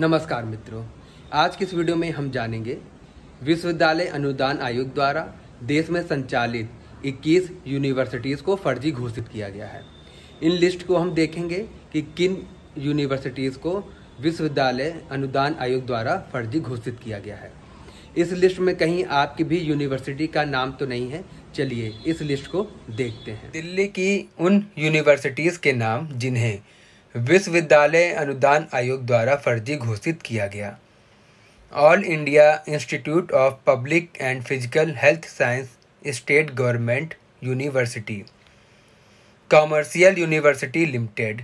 नमस्कार मित्रों आज की इस वीडियो में हम जानेंगे विश्वविद्यालय अनुदान आयोग द्वारा देश में संचालित 21 यूनिवर्सिटीज़ को फर्जी घोषित किया गया है इन लिस्ट को हम देखेंगे कि किन यूनिवर्सिटीज़ को विश्वविद्यालय अनुदान आयोग द्वारा फर्जी घोषित किया गया है इस लिस्ट में कहीं आपकी भी यूनिवर्सिटी का नाम तो नहीं है चलिए इस लिस्ट को देखते हैं दिल्ली की उन यूनिवर्सिटीज़ के नाम जिन्हें विश्वविद्यालय अनुदान आयोग द्वारा फर्जी घोषित किया गया all India institute of public and physical health science state government university commercial university limited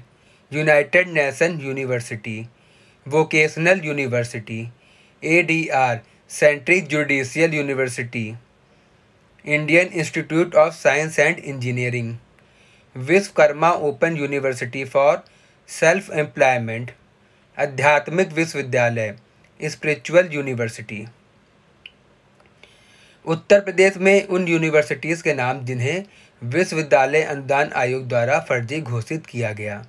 united nation university vocational university A D R centric judicial university Indian institute of science and engineering Vishwakarma open university for self employment Adhyatmik Vishwavidyalaya spiritual university उत्तर प्रदेश में उन universities के नाम जिन्हें विश्वविद्यालय अनुदान आयोग द्वारा फर्जी घोषित किया गया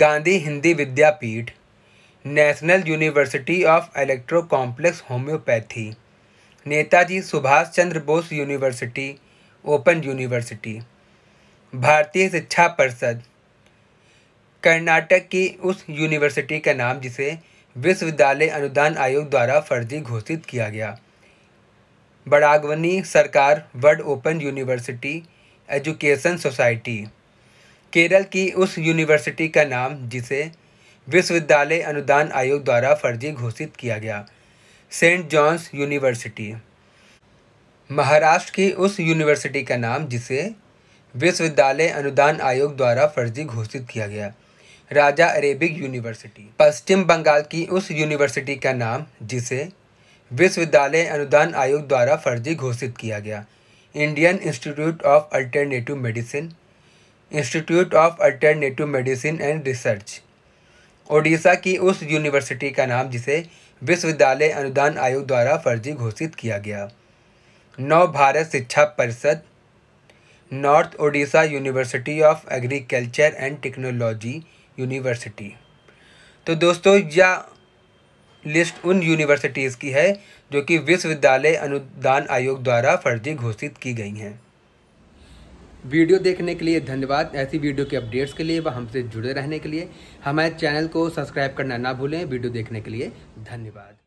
Gandhi Hindi Vidyapeeth national university of electro complex homoeopathy Netaji Subhash Chandra Bose university open university Bharatiya Shiksha परिषद कर्नाटक की उस यूनिवर्सिटी का नाम जिसे विश्वविद्यालय अनुदान आयोग द्वारा फर्जी घोषित किया गया Badaganvi Sarkar world open university education society Kerala की उस यूनिवर्सिटी का नाम जिसे विश्वविद्यालय अनुदान आयोग द्वारा फर्जी घोषित किया गया सेंट जॉन्स यूनिवर्सिटी महाराष्ट्र की उस यूनिवर्सिटी का नाम जिसे विश्वविद्यालय अनुदान आयोग द्वारा फर्जी घोषित किया गया राजा अरेबिक यूनिवर्सिटी पश्चिम बंगाल की उस यूनिवर्सिटी का नाम जिसे विश्वविद्यालय अनुदान आयोग द्वारा फर्जी घोषित किया गया Indian institute of alternative medicine institute of alternative medicine and research Odisha की उस यूनिवर्सिटी का नाम जिसे विश्वविद्यालय अनुदान आयोग द्वारा फर्जी घोषित किया गया नव Bharat Shiksha Parishad north Odisha university of agriculture and technology university तो दोस्तों यह लिस्ट उन यूनिवर्सिटीज़ की है जो कि विश्वविद्यालय अनुदान आयोग द्वारा फर्जी घोषित की गई हैं वीडियो देखने के लिए धन्यवाद ऐसी वीडियो के अपडेट्स के लिए व हमसे जुड़े रहने के लिए हमारे चैनल को सब्सक्राइब करना ना भूलें वीडियो देखने के लिए धन्यवाद